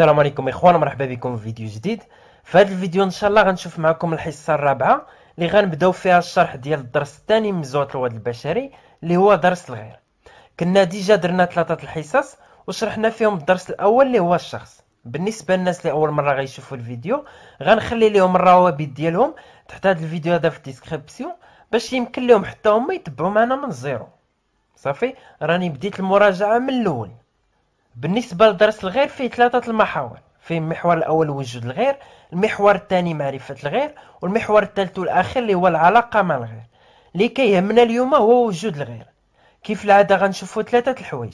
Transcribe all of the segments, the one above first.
السلام عليكم اخوان مرحبا بكم في فيديو جديد في هذا الفيديو ان شاء الله غنشوف معكم الحصه الرابعه اللي غنبداو فيها الشرح ديال الدرس الثاني من زوات الواد البشري اللي هو درس الغير كنا ديجا درنا ثلاثه الحصص وشرحنا فيهم الدرس الاول اللي هو الشخص بالنسبه للناس اللي اول مره غيشوفوا الفيديو غنخلي لهم الروابط ديالهم تحت هذا الفيديو هذا في الديسكريبسيون باش يمكن لهم حتى هما يتبعوا معنا من الزيرو صافي راني بديت المراجعه من الاول بالنسبه لدرس الغير فيه ثلاثه المحاور فيه المحور الاول وجود الغير المحور الثاني معرفه الغير والمحور الثالث والاخير اللي هو العلاقه مع الغير اللي كيهمنا اليوم هو وجود الغير كيف العاده غنشوفوا ثلاثه الحوايج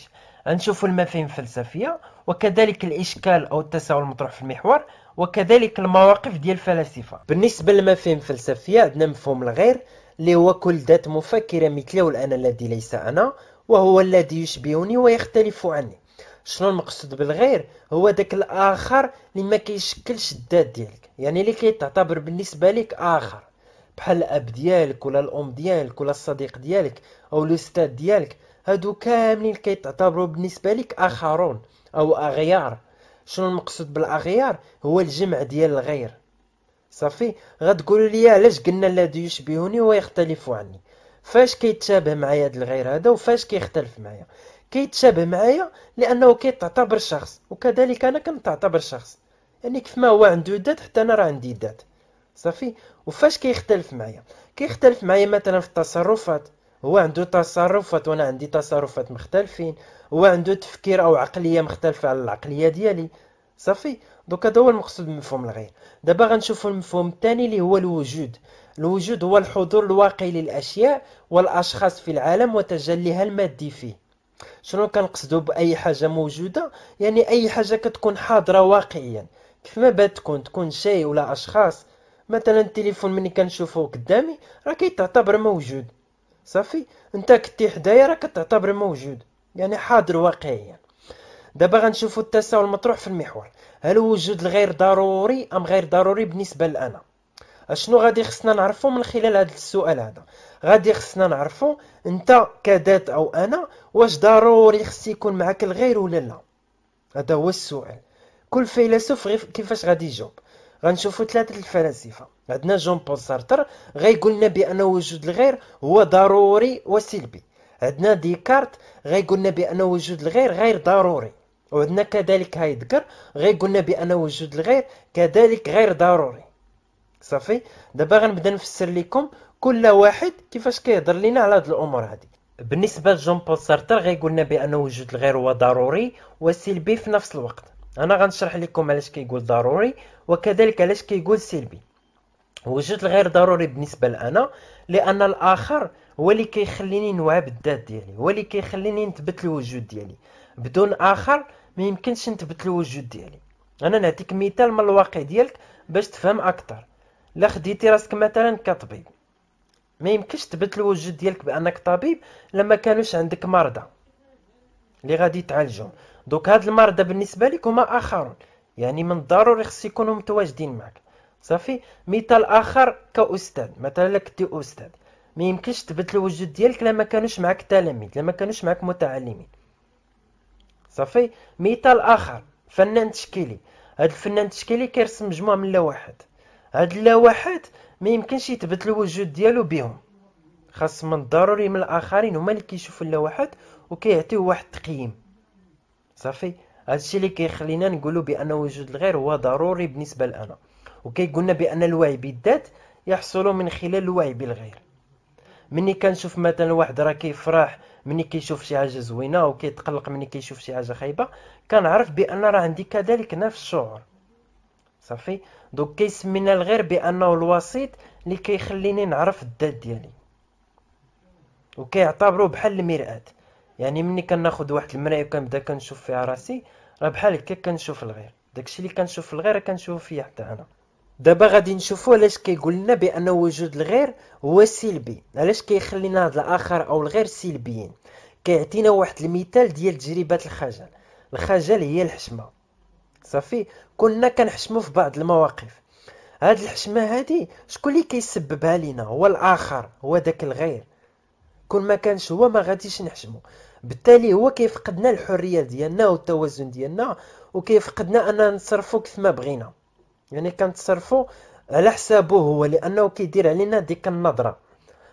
غنشوفوا المفاهيم الفلسفيه وكذلك الاشكال او التساؤل المطروح في المحور وكذلك المواقف ديال الفلاسفه بالنسبه للمفاهيم الفلسفيه عندنا مفهوم الغير اللي هو كل ذات مفكره مثلي والانا الذي ليس انا وهو الذي يشبهني ويختلف عني شنو المقصود بالغير هو داك الاخر اللي ما كيشكلش الذات ديالك يعني اللي كيتعتبر بالنسبه لك اخر بحال الاب ديالك ولا الام ديالك ولا الصديق ديالك او الاستاذ ديالك هادو كاملين كيتعتبروا بالنسبه لك اخرون او اغيار شنو المقصود بالاغيار هو الجمع ديال الغير صافي غتقولوا لي علاش قلنا الذي يشبهني ويختلف عني فاش كيتشابه معايا هاد الغير هذا وفاش كيختلف معايا كيتشابه معايا لانه كيتعتبر شخص وكذلك انا كنتعتبر شخص يعني كيف ما هو عنده ذات حتى انا راه عندي ذات صافي وفاش كيختلف معايا كيختلف معايا مثلا في التصرفات هو عنده تصرفات وانا عندي تصرفات مختلفين هو عنده تفكير او عقليه مختلفه على العقليه ديالي صافي دوك هذا هو المقصود بمفهوم الغير دابا غنشوفوا المفهوم الثاني اللي هو الوجود الوجود هو الحضور الواقعي للاشياء والاشخاص في العالم وتجليها المادي فيه شنو كنقصدو باي حاجه موجوده يعني اي حاجه كتكون حاضره واقعيا كيف ما بات تكون تكون شيء ولا اشخاص مثلا التليفون ملي كنشوفو قدامي راه كيتعتبر موجود صافي انت كنتي حدايا راه كتعتبر موجود يعني حاضر واقعيا دابا غنشوفو التساؤل المطروح في المحور هل وجود الغير ضروري ام غير ضروري بالنسبه لانا اشنو غادي خصنا نعرفو من خلال هذا السؤال هذا غادي خصنا نعرفو انت كذات او انا واش ضروري خص يكون معك الغير ولا لا هذا هو السؤال كل فيلسوف كيفاش غادي يجاوب غنشوفو ثلاثه الفلاسفه عندنا جون بول سارتر غيقول لنا بان وجود الغير هو ضروري وسلبي عندنا ديكارت غيقولنا لنا بان وجود الغير غير ضروري وعندنا كذلك هايدغر غيقولنا لنا بان وجود الغير كذلك غير ضروري صافي دابا غنبدا نفسر لكم كل واحد كيفاش كيهضر لينا على هاد الامور هادي بالنسبه لجون بول سارتر غيقول لنا بان وجود الغير هو ضروري وسلبي في نفس الوقت انا غنشرح لكم علاش كيقول ضروري وكذلك علاش كيقول سلبي وجود الغير ضروري بالنسبه لانا لان الاخر هو اللي كيخليني نوعى بالذات ديالي هو اللي كيخليني نثبت الوجود ديالي بدون اخر ما يمكنش نثبت الوجود ديالي انا نعطيك مثال من الواقع ديالك باش تفهم اكثر لا خديتي راسك مثلا كطبيب ما يمكنش تبدل الوجود ديالك بانك طبيب لما كانوش عندك مرضى اللي غادي تعالجهم دوك هاد المرضى بالنسبه لك هما اخرون يعني من الضروري خص يكونوا متواجدين معك صافي مثال اخر كاستاذ مثلا كنتي استاذ ما يمكنش تبدل الوجود ديالك لما كانوش معك تلاميذ لما كانوش معك متعلمين صافي مثال اخر فنان تشكيلي هاد الفنان التشكيلي كيرسم مجموعه من اللوحات هاد اللوحات ما يمكنش يثبت الوجود ديالو بهم خاص من الضروري من الاخرين هما اللي كيشوفوا اللوحات وكيعطيو واحد التقييم صافي هادشي اللي كيخلينا نقولوا بان وجود الغير هو ضروري بالنسبه لنا وكيقولنا بان الوعي بالذات يحصل من خلال الوعي بالغير مني كنشوف مثلا واحد راه كيفرح مني كيشوف شي حاجه زوينه وكيتقلق مني كيشوف شي حاجه خايبه كنعرف بان راه عندي كذلك نفس الشعور صافي دونك كيسمينا الغير بانه الوسيط اللي كيخليني نعرف الذات ديالي وكيعتبروه بحال المرآة يعني ملي كناخد واحد المرايه وكنبدا كنشوف فيها راسي راه بحال هكا كنشوف الغير داكشي اللي كنشوف الغير كنشوفو فيه حتى انا دابا غادي نشوفو علاش كيقول لنا بان وجود الغير هو سلبي علاش كيخلينا هاد الاخر او الغير سلبيين كيعطينا واحد المثال ديال تجربه الخجل الخجل هي الحشمه صافي كنا كنحشموا في بعض المواقف هاد الحشمه هادي شكون اللي كيسببها لينا هو الاخر هو داك الغير كون ما كانش هو ما غاديش نحشمو بالتالي هو كيفقدنا الحريه ديالنا والتوازن ديالنا وكيفقدنا اننا نصرفو كيف ما بغينا يعني كنتصرفو على حسابه هو لانه كيدير علينا ديك النظره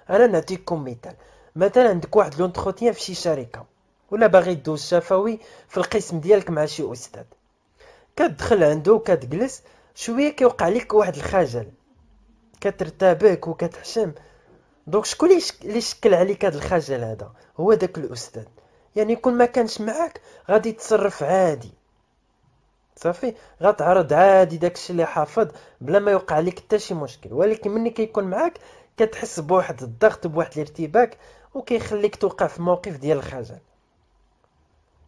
انا نعطيكم مثال مثلا عندك واحد لونتروتيان في شي شركه ولا باغي دوز شفوي في القسم ديالك مع شي استاذ كتدخل عنده وكتجلس شويه كيوقع لك واحد الخجل كترتبك وكتحشم دونك شكون اللي شكل عليك هذا الخجل هذا هو داك الاستاذ يعني كون ما كانش معاك غادي تصرف عادي صافي غتعرض عادي داكشي اللي حافظ بلا ما يوقع لك حتى شي مشكل ولكن ملي كيكون معاك كتحس بواحد الضغط بواحد الارتباك وكيخليك توقع في موقف ديال الخجل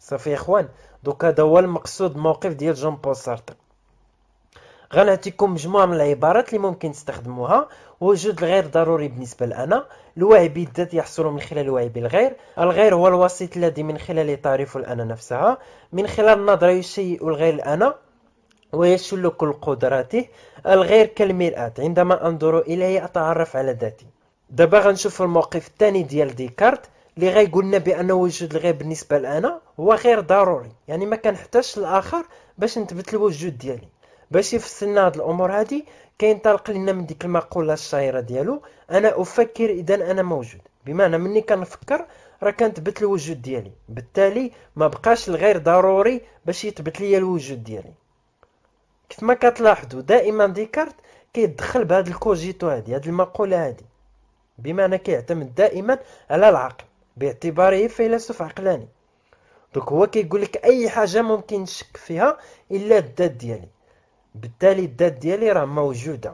صافي يا اخوان دوك هذا هو المقصود موقف ديال جون بول سارتر غنعطيكم مجموعه من العبارات اللي ممكن تستخدموها وجود الغير ضروري بالنسبه لنا الوعي بالذات يحصل من خلال الوعي بالغير الغير هو الوسيط الذي من خلاله تعرف الانا نفسها من خلال النظره يشيء الغير الانا ويشل كل قدراته الغير كالمرآة عندما أنظر إليه أتعرف على ذاتي دابا غنشوف الموقف الثاني ديال ديكارت اللي غيقولنا بان وجود الغير بالنسبه لانا هو غير ضروري يعني ما كنحتاجش الاخر باش نثبت الوجود ديالي باش يفسر لنا هاد الامور هادي كينطلق لنا من ديك المقوله الشهيره ديالو انا افكر اذا انا موجود بمعنى مني كنفكر راه كنثبت الوجود ديالي بالتالي ما بقاش الغير ضروري باش يثبت ليا الوجود ديالي كيف ما كتلاحظوا دائما ديكارت كيدخل بهاد الكوجيتو هادي هاد المقوله هادي بمعنى كيعتمد دائما على العقل باعتباره فيلسوف عقلاني دوك هو كيقول لك اي حاجه ممكن نشك فيها الا الذات ديالي بالتالي الذات ديالي راه موجوده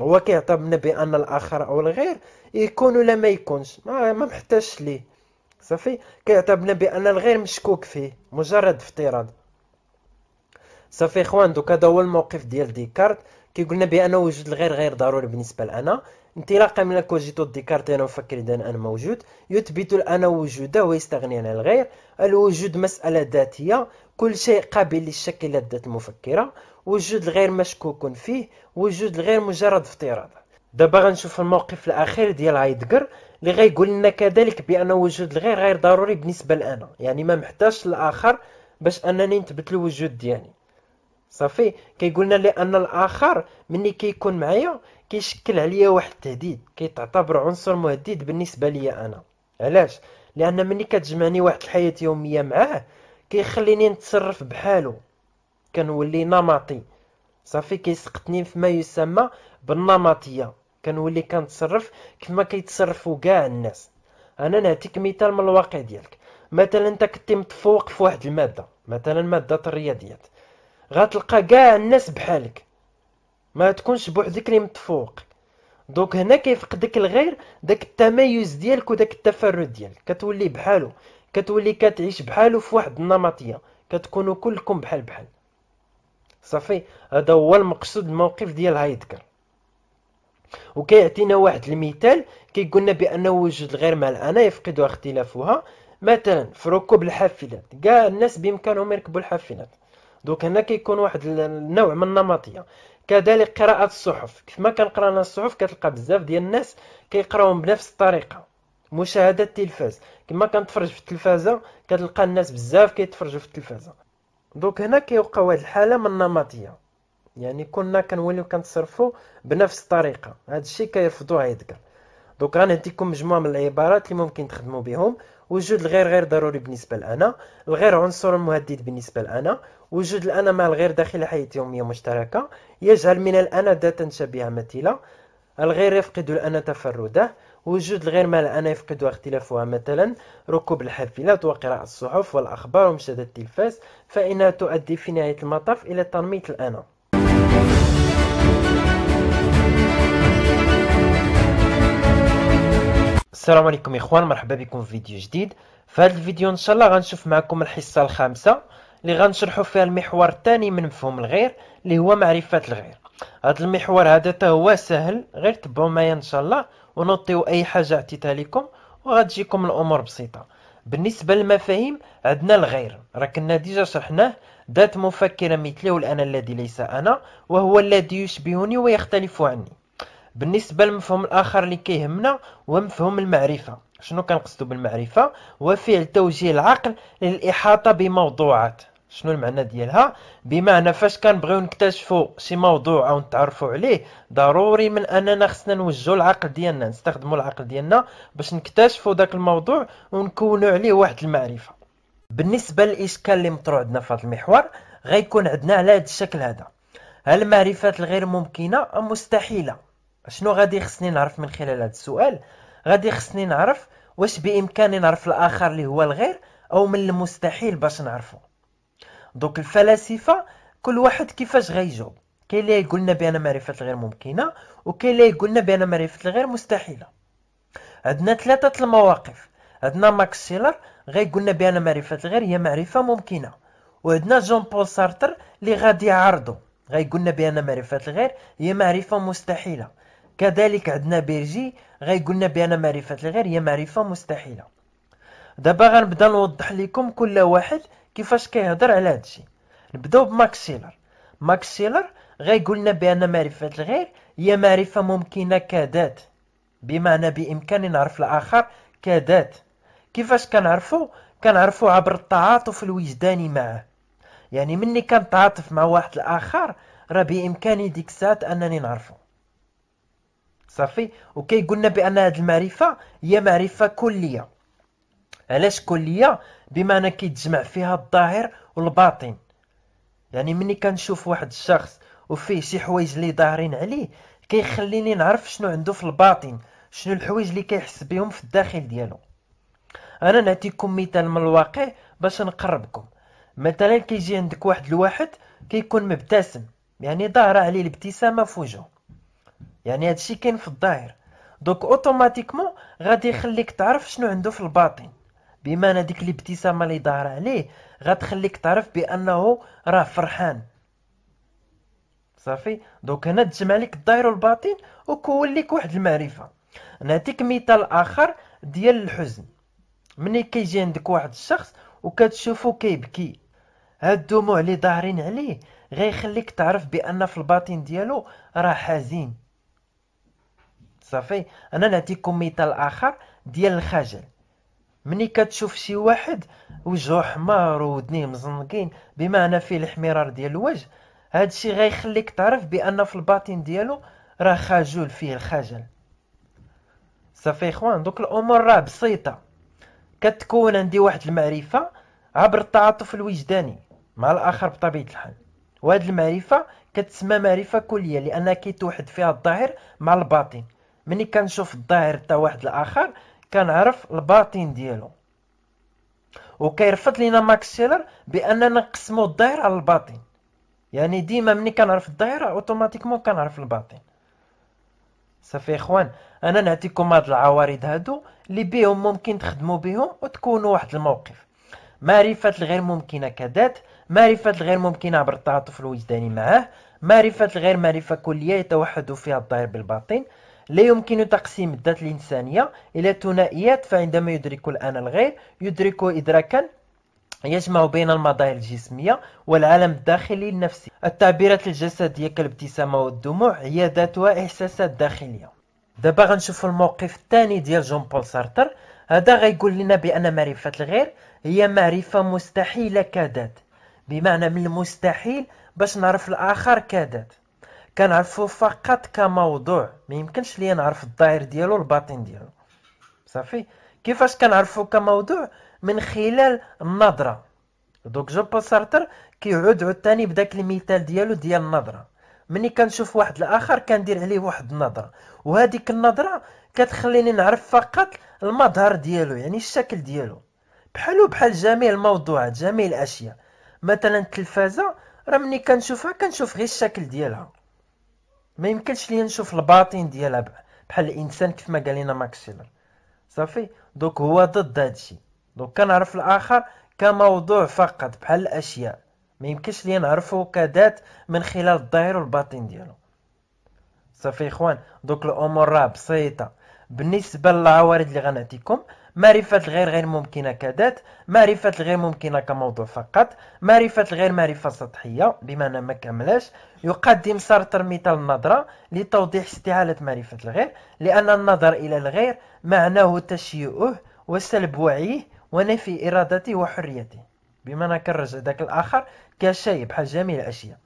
هو كيعتبرنا بان الاخر او الغير يكون ولا ما يكونش ما, ما محتاجش ليه صافي كيعتبرنا بان الغير مشكوك فيه مجرد افتراض صافي اخوان دوك هذا هو الموقف ديال ديكارت كيقولنا بان وجود الغير غير ضروري بالنسبه لنا انطلاقا من الكوجيتو ديكارت أنا مفكر إذا أنا موجود يثبت الأنا وجوده ويستغني عن الغير الوجود مسألة ذاتية كل شيء قابل للشك إلى الذات المفكرة وجود الغير مشكوك فيه وجود الغير مجرد افتراض دابا غنشوف الموقف الاخير ديال هايدغر اللي غيقول لنا كذلك بان وجود الغير غير ضروري بالنسبه لنا يعني ما محتاجش الاخر باش انني نثبت الوجود ديالي صافي كيقول لنا لان الاخر ملي كيكون معايا كيشكل عليا واحد التهديد كيتعتبر عنصر مهدد بالنسبه ليا انا علاش لان ملي كتجمعني واحد الحياه يوميه معاه كيخليني نتصرف بحالو كنولي نمطي صافي كيسقطني في ما يسمى بالنمطيه كنولي كنتصرف كما كيتصرفوا كاع الناس انا نعطيك مثال من الواقع ديالك مثلا انت كنتي متفوق في واحد الماده مثلا ماده الرياضيات غتلقى كاع الناس بحالك ما تكونش بوحدك اللي متفوق دونك هنا كيفقدك الغير داك التميز ديالك وداك التفرد ديالك كتولي بحالو كتولي كتعيش بحالو في واحد النمطيه كتكونوا كلكم بحال بحال صافي هذا هو المقصود الموقف ديال هايدكر وكيعطينا واحد المثال كيقولنا بانه وجود الغير مع الانا يفقد اختلافها مثلا في ركوب الحافلات كاع الناس بامكانهم يركبوا الحافلات دوك هنا كيكون واحد النوع من النمطيه كذلك قراءة الصحف كيفما ما كنقرا انا الصحف كتلقى بزاف ديال الناس كيقراوهم بنفس الطريقة مشاهدة التلفاز كما كنتفرج في التلفازة كتلقى الناس بزاف كيتفرجوا في التلفازة دوك هنا كيوقع واحد الحالة من النمطية يعني كنا كنوليو كنتصرفوا بنفس الطريقة هذا الشيء كيرفضوه هيدغر دوك غنعطيكم مجموعة من العبارات اللي ممكن تخدموا بهم وجود الغير غير ضروري بالنسبة لأنا الغير عنصر مهدد بالنسبة لأنا وجود الأنا مع الغير داخل حياة يومية مشتركة يجعل من الأنا ذاتا شبيهة مثيلة الغير يفقد الأنا تفرده وجود الغير مع الأنا يفقدها اختلافها مثلا ركوب الحافلات وقراءة الصحف والأخبار ومشاهدة التلفاز فإنها تؤدي في نهاية المطاف إلى تنمية الأنا السلام عليكم إخوان مرحبا بكم في فيديو جديد في هذا الفيديو إن شاء الله غنشوف معكم الحصة الخامسة اللي غنشرحوا فيها المحور الثاني من مفهوم الغير اللي هو معرفه الغير هذا المحور هذا حتى هو سهل غير تبعوا معايا ان شاء الله ونطيو اي حاجه عطيتها لكم وغتجيكم الامور بسيطه بالنسبه للمفاهيم عندنا الغير راه كنا ديجا شرحناه ذات مفكرة مثلي والأنا الذي ليس أنا وهو الذي يشبهني ويختلف عني بالنسبة للمفهوم الآخر اللي كيهمنا هو مفهوم المعرفة شنو كنقصدو بالمعرفة هو فعل توجيه العقل للإحاطة بموضوعات شنو المعنى ديالها بمعنى فاش كنبغيو نكتشفوا شي موضوع او نتعرفوا عليه ضروري من اننا خصنا نوجهوا العقل ديالنا نستخدموا العقل ديالنا باش نكتشفوا داك الموضوع ونكونوا عليه واحد المعرفه بالنسبه للاشكال اللي مطروح عندنا في هذا المحور غيكون عندنا على هذا الشكل هذا هل المعرفات الغير ممكنه ام مستحيله شنو غادي خصني نعرف من خلال هذا السؤال غادي خصني نعرف واش بامكاني نعرف الاخر اللي هو الغير او من المستحيل باش نعرفه دونك الفلاسفه كل واحد كيفاش غيجاوب كاين اللي يقول لنا بان معرفه الغير ممكنه وكاين اللي يقول لنا بان معرفه الغير مستحيله عندنا ثلاثه المواقف عندنا ماكس شيلر غيقول لنا بان معرفه الغير هي معرفه ممكنه وعندنا جون بول سارتر اللي غادي يعارضو غيقول لنا بان معرفه الغير هي معرفه مستحيله كذلك عندنا بيرجي غيقول لنا بان معرفه الغير هي معرفه مستحيله دابا غنبدا نوضح لكم كل واحد كيفاش كيهضر على هادشي نبداو بماكسيلر ماكسيلر سيلر لنا بان معرفه الغير هي معرفه ممكنه كذات بمعنى بامكاني نعرف الاخر كذات كيفاش كنعرفو كنعرفو عبر التعاطف الوجداني معه يعني مني كنتعاطف مع واحد الاخر راه بامكاني ديك الساعات انني نعرفو صافي وكيقولنا بان هذه المعرفه هي معرفه كليه علاش كليه بمعنى كيتجمع فيها الظاهر والباطن يعني ملي كنشوف واحد الشخص وفيه شي حوايج اللي ظاهرين عليه كيخليني نعرف شنو عنده في الباطن شنو الحوايج اللي كيحس بهم في الداخل ديالو انا نعطيكم مثال من الواقع باش نقربكم مثلا كيجي عندك واحد الواحد كيكون مبتسم يعني ظاهره عليه الابتسامه في وجهه يعني هادشي كاين في الظاهر دوك اوتوماتيكمون غادي يخليك تعرف شنو عنده في الباطن بمعنى ديك الابتسامه اللي ظاهره عليه غتخليك تعرف بانه راه فرحان صافي دوك هنا تجمع لك الظاهر والباطن وكون لك واحد المعرفه نعطيك مثال اخر ديال الحزن ملي كيجي عندك واحد الشخص وكتشوفو كيبكي هاد الدموع اللي ظاهرين عليه غيخليك تعرف بان في الباطن ديالو راه حزين صافي انا نعطيكم مثال اخر ديال الخجل ملي كتشوف شي واحد وجهه حمار ودنيه مزنقين بمعنى فيه الاحمرار ديال الوجه هادشي غيخليك تعرف بان في الباطن ديالو راه خجول فيه الخجل صافي اخوان دوك الامور راه بسيطه كتكون عندي واحد المعرفه عبر التعاطف الوجداني مع الاخر بطبيعه الحال وهاد المعرفه كتسمى معرفه كليه لان كيتوحد فيها الظاهر مع الباطن ملي كنشوف الظاهر تاع واحد الاخر كنعرف الباطن ديالو وكيرفض لينا ماكس شيلر باننا نقسمو الظاهر على الباطن يعني ديما ملي كنعرف الظاهر اوتوماتيكمون كنعرف الباطن صافي اخوان انا نعطيكم هاد العوارض هادو اللي بيهم ممكن تخدموا بيهم وتكونوا واحد الموقف معرفة الغير ممكنة كذات معرفة الغير ممكنة عبر التعاطف الوجداني معه معرفة الغير معرفة كلية يتوحد فيها الظاهر بالباطن لا يمكن تقسيم الذات الإنسانية إلى ثنائيات فعندما يدرك الآن الغير يدرك إدراكا يجمع بين المظاهر الجسمية والعالم الداخلي النفسي التعبيرات الجسدية كالابتسامة والدموع هي ذاتها إحساسات داخلية دابا غنشوف الموقف الثاني ديال جون بول سارتر هذا غيقول لنا بأن معرفة الغير هي معرفة مستحيلة كذات بمعنى من المستحيل باش نعرف الآخر كذات كنعرفو فقط كموضوع ما يمكنش ليا نعرف الظاهر ديالو الباطن ديالو صافي كيفاش كنعرفو كموضوع من خلال النظره دوك جو بوسارتر سارتر كيعود عاوتاني بداك المثال ديالو ديال النظره ملي كنشوف واحد الاخر كندير عليه واحد النظره وهذيك النظره كتخليني نعرف فقط المظهر ديالو يعني الشكل ديالو بحالو بحال جميع الموضوعات جميع الاشياء مثلا التلفازه راه ملي كنشوفها كنشوف غير الشكل ديالها ما يمكنش ليا نشوف الباطن ديالها بحال الانسان كيف ما قال لنا ماكس صافي دوك هو ضد هادشي دوك كنعرف الاخر كموضوع فقط بحال الاشياء ما يمكنش ليا نعرفه كذات من خلال الظاهر والباطن ديالو صافي اخوان دوك الامور راه بسيطه بالنسبه للعوارض اللي غنعطيكم معرفة الغير غير ممكنة كذات معرفة الغير ممكنة كموضوع فقط معرفة الغير معرفة سطحية بما أنا ما كملاش يقدم سارتر مثال النظرة لتوضيح استعالة معرفة الغير لأن النظر إلى الغير معناه تشيئه وسلب وعيه ونفي إرادته وحريته بما أنا كنرجع ذاك الآخر كشيء بحال جميع الأشياء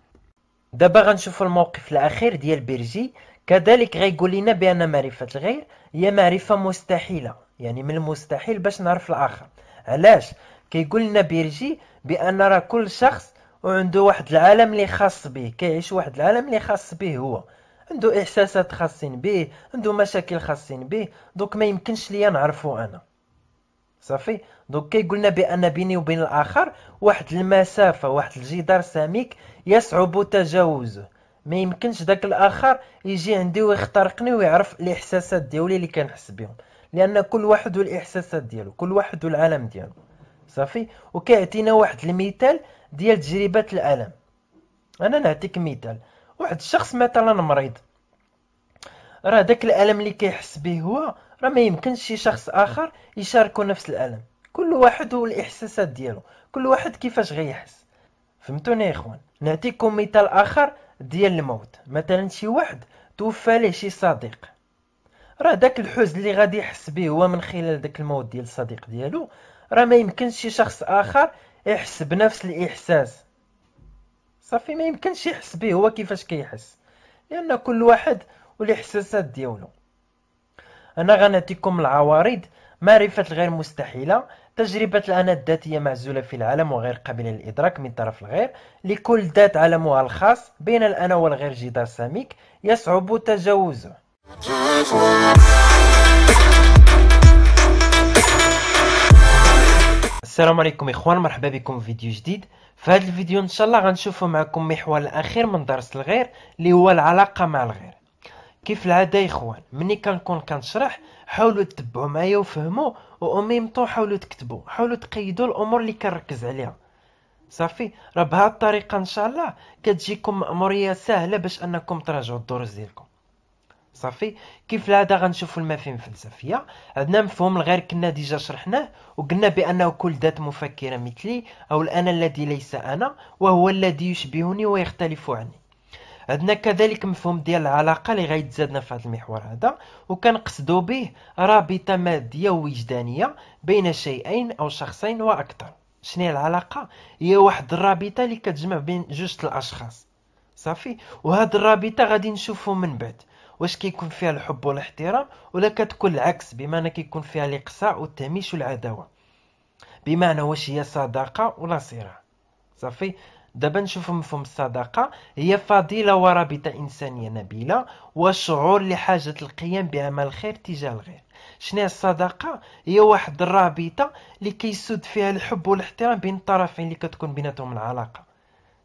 دابا غنشوفوا الموقف الأخير ديال بيرجي كذلك غيقول لنا بأن معرفة الغير هي معرفة مستحيلة يعني من المستحيل باش نعرف الاخر علاش كيقول لنا بيرجي بان راه كل شخص وعنده واحد العالم اللي خاص به كيعيش واحد العالم اللي خاص به هو عنده احساسات خاصين به عنده مشاكل خاصين به دوك ما يمكنش ليا نعرفو انا صافي دوك كيقول لنا بان بيني وبين الاخر واحد المسافه واحد الجدار سميك يصعب تجاوزه ما يمكنش داك الاخر يجي عندي ويخترقني ويعرف الاحساسات ديولي اللي كنحس بهم لان كل واحد والاحساسات ديالو كل واحد والعالم ديالو صافي وكيعطينا واحد المثال ديال تجربه الالم انا نعطيك مثال واحد الشخص مثلا مريض راه داك الالم اللي كيحس به هو راه ما يمكنش شي شخص اخر يشاركو نفس الالم كل واحد والاحساسات ديالو كل واحد كيفاش غيحس فهمتوني يا اخوان نعطيكم مثال اخر ديال الموت مثلا شي واحد توفى ليه شي صديق راه داك الحزن اللي غادي يحس به هو من خلال داك الموت ديال الصديق ديالو راه ما يمكنش شي شخص اخر يحس بنفس الاحساس صافي ما يمكنش يحس به هو كيفاش كيحس لان كل واحد والاحساسات ديالو انا غنعطيكم العوارض معرفة الغير مستحيلة تجربة الأنا الذاتية معزولة في العالم وغير قابلة للإدراك من طرف الغير لكل ذات عالمها الخاص بين الأنا والغير جدار سميك يصعب تجاوزه السلام عليكم اخوان مرحبا بكم في فيديو جديد في هذا الفيديو ان شاء الله غنشوفوا معكم محور الاخير من درس الغير اللي هو العلاقه مع الغير كيف العاده اخوان ملي كنكون كنشرح حاولوا تتبعوا معايا وفهموا واميم طون حاولوا تكتبوا حاولوا تقيدوا الامور اللي كنركز عليها صافي راه بهذه الطريقه ان شاء الله كتجيكم ماموريه سهله باش انكم تراجعوا الدروس ديالكم صافي كيف العاده غنشوفوا المفاهيم الفلسفيه عندنا نعم مفهوم الغير كنا ديجا شرحناه وقلنا بانه كل ذات مفكره مثلي او الانا الذي ليس انا وهو الذي يشبهني ويختلف عني عندنا كذلك مفهوم ديال العلاقه اللي غيتزادنا في هذا المحور هذا وكنقصدوا به رابطه ماديه ووجدانيه بين شيئين او شخصين واكثر شنو هي العلاقه هي واحد الرابطه اللي كتجمع بين جوج الاشخاص صافي وهاد الرابطه غادي نشوفو من بعد واش كيكون فيها الحب والاحترام ولا كتكون العكس بمعنى كيكون فيها الاقصاء والتهميش والعداوه بمعنى واش هي صداقه ولا صراع صافي دابا نشوف مفهوم الصداقة هي فضيلة ورابطة إنسانية نبيلة وشعور لحاجة القيام بعمل الخير تجاه الغير شنو الصداقة هي واحد الرابطة اللي كيسود فيها الحب والاحترام بين الطرفين اللي كتكون بيناتهم العلاقة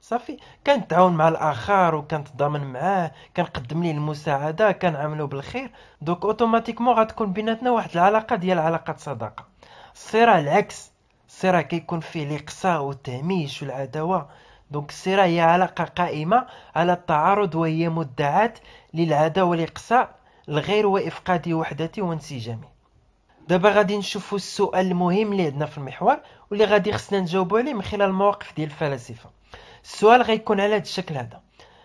صافي كنتعاون مع الاخر وكنتضامن معاه كنقدم ليه المساعده كنعاملو بالخير دوك اوتوماتيكمون غتكون بيناتنا واحد العلاقه ديال علاقه صداقه الصراع العكس الصراع كيكون فيه الاقصاء والتهميش والعداوه دونك الصراع هي علاقه قائمه على التعارض وهي مدعاة للعداوه والاقصاء الغير وافقاد وحدتي وانسجامي دابا غادي نشوفوا السؤال المهم اللي عندنا في المحور واللي غادي خصنا نجاوبوا عليه من خلال المواقف ديال الفلاسفه السؤال غيكون على هذا الشكل هذا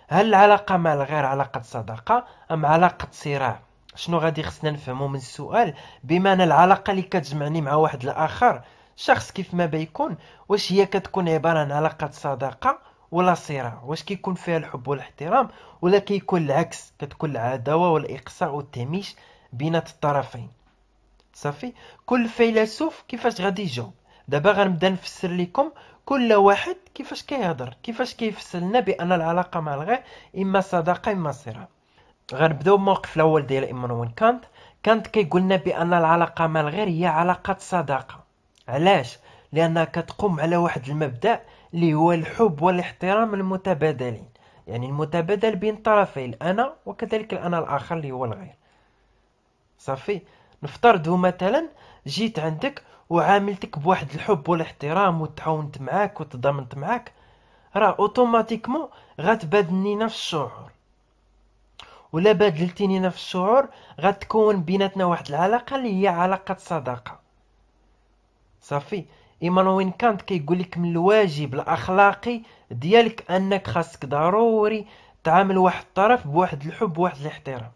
هل العلاقه مع الغير علاقه صداقه ام علاقه صراع شنو غادي خصنا نفهمو من السؤال بمعنى العلاقه اللي كتجمعني مع واحد الاخر شخص كيف ما بيكون واش هي كتكون عباره عن علاقه صداقه ولا صراع واش كيكون فيها الحب والاحترام ولا كيكون العكس كتكون العداوه والاقصاء والتهميش بين الطرفين صافي كل فيلسوف كيفاش غادي يجاوب دابا غنبدا نفسر لكم كل واحد كيفاش كيهضر كيفاش كيفسر لنا بان العلاقه مع الغير اما صداقه اما صراع غنبداو بالموقف الاول ديال ايمانويل كانت كانت كيقول لنا بان العلاقه مع الغير هي علاقه صداقه علاش لانها كتقوم على واحد المبدا اللي هو الحب والاحترام المتبادلين يعني المتبادل بين طرفي الانا وكذلك الانا الاخر اللي هو الغير صافي نفترضوا مثلا جيت عندك وعاملتك بواحد الحب والاحترام وتعاونت معاك وتضامنت معاك راه اوتوماتيكمون غتبادلني نفس الشعور ولا بدلتيني نفس الشعور غتكون بيناتنا واحد العلاقه اللي هي علاقه صداقه صافي ايمانوين كانت كيقول لك من الواجب الاخلاقي ديالك انك خاصك ضروري تعامل واحد الطرف بواحد الحب وواحد الاحترام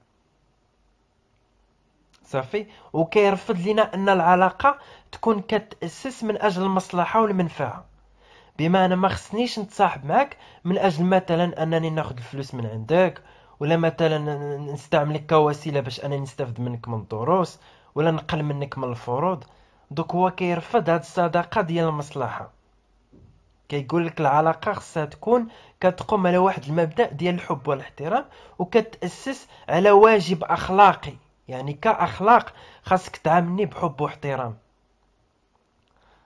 صافي وكيرفض لنا ان العلاقه تكون كتاسس من اجل المصلحه والمنفعه بما انا ما خصنيش نتصاحب معك من اجل مثلا انني ناخذ الفلوس من عندك ولا مثلا نستعملك كوسيله باش انا نستافد منك من الدروس ولا نقل منك من الفروض دوك هو كيرفض هاد الصداقه ديال المصلحه كيقول لك العلاقه خصها تكون كتقوم على واحد المبدا ديال الحب والاحترام وكتاسس على واجب اخلاقي يعني كاخلاق خاصك تعاملني بحب واحترام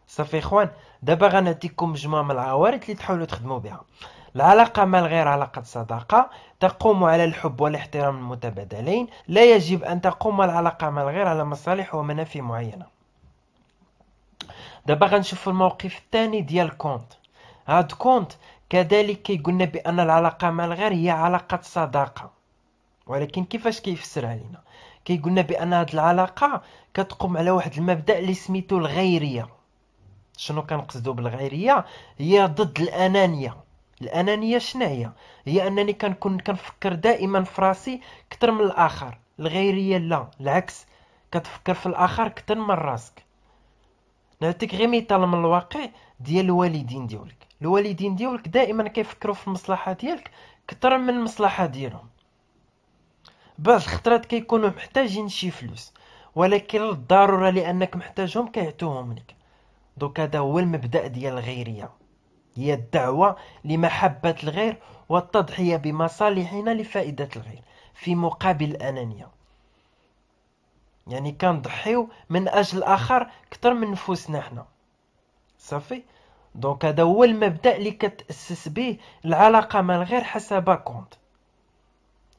صافي اخوان دابا غنعطيكم مجموعه من العوارض اللي تحاولوا تخدموا بها العلاقة مع الغير علاقة صداقة تقوم على الحب والاحترام المتبادلين لا يجب أن تقوم العلاقة مع الغير على مصالح ومنافع معينة دابا غنشوف الموقف الثاني ديال كونت هاد كونت كذلك كيقولنا بأن العلاقة مع الغير هي علاقة صداقة ولكن كيفاش كيفسرها لينا كيقولنا بان هذه العلاقه كتقوم على واحد المبدا اللي سميتو الغيريه شنو كنقصدو بالغيريه هي ضد الانانيه الانانيه شنو هي هي انني كنكون كنفكر دائما في راسي اكثر من الاخر الغيريه لا العكس كتفكر في الاخر اكثر من راسك نعطيك غير مثال من الواقع ديال الوالدين ديالك الوالدين ديالك دائما كيفكروا في المصلحه ديالك اكثر من المصلحه ديالهم بعض الخطرات كيكونوا محتاجين شي فلوس ولكن الضرورة لانك محتاجهم كيعطوهم لك دوك هذا هو المبدا ديال الغيريه هي الدعوه لمحبه الغير والتضحيه بمصالحنا لفائده الغير في مقابل الانانيه يعني كنضحيو من اجل الاخر اكثر من نفوسنا حنا صافي دونك هذا هو المبدا اللي كتاسس به العلاقه مع الغير حسب كونت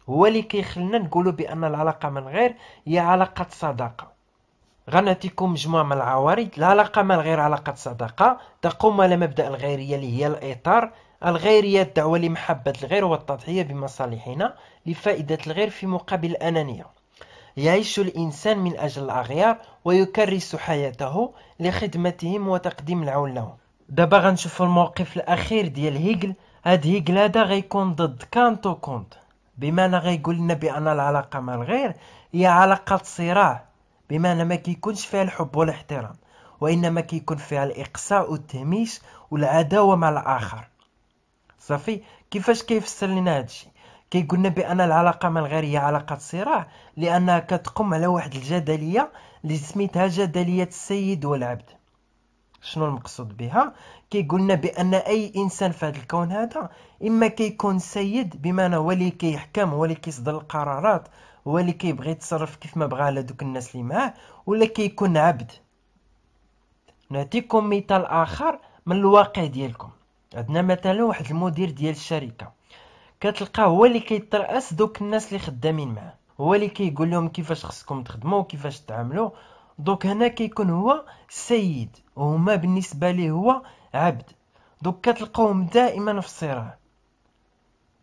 هو اللي كيخلينا نقولوا بان العلاقه من غير هي علاقه صداقه غنعطيكم مجموعه من العوارض العلاقه من غير علاقه صداقه تقوم على مبدا الغيريه اللي هي الاطار الغيريه الدعوه لمحبه الغير والتضحيه بمصالحنا لفائده الغير في مقابل الانانيه يعيش الانسان من اجل الاغيار ويكرس حياته لخدمتهم وتقديم العون لهم دابا غنشوفوا الموقف الاخير ديال هيجل هاد هيجل هذا غيكون ضد كانت كونت بمعنى غيقول لنا بان العلاقه مع الغير هي علاقه صراع بمعنى ما كيكونش فيها الحب والاحترام وانما كيكون فيها الاقصاء والتهميش والعداوه مع الاخر صافي كيفاش كيفسر لنا هادشي كيقول لنا بان العلاقه مع الغير هي علاقه صراع لانها كتقوم على واحد الجدليه اللي سميتها جدليه السيد والعبد شنو المقصود بها كيقولنا بان اي انسان في هذا الكون هذا اما كيكون سيد بمعنى هو اللي كيحكم هو اللي كيصدر القرارات هو اللي كيبغي يتصرف كيف ما بغى على دوك الناس اللي معاه ولا كيكون عبد نعطيكم مثال اخر من الواقع ديالكم عندنا مثلا واحد المدير ديال الشركه كتلقاه هو اللي كيترأس دوك الناس اللي خدامين معاه هو اللي كيقول لهم كيفاش خصكم تخدموا وكيفاش تعاملوا دوك هنا كيكون هو السيد وهما بالنسبة لي هو عبد دوك كتلقاهم دائما في الصراع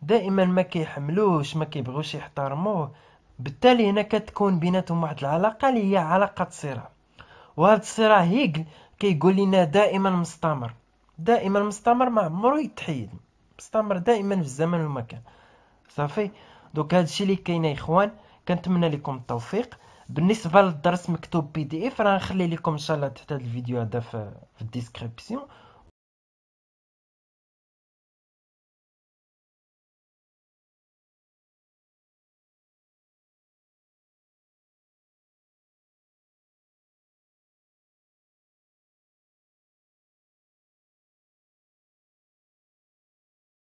دائما ما كيحملوش ما كيبغوش يحترموه بالتالي هنا كتكون بيناتهم واحد العلاقة اللي هي علاقة صراع وهاد الصراع هيجل كيقول لنا دائما مستمر دائما مستمر ما عمرو يتحيد مستمر دائما في الزمن والمكان صافي دوك هادشي اللي كاين يا اخوان كنتمنى لكم التوفيق بالنسبه للدرس مكتوب بي دي اف راه نخلي لكم ان شاء الله تحت هذا الفيديو هذا في الديسكريبسيون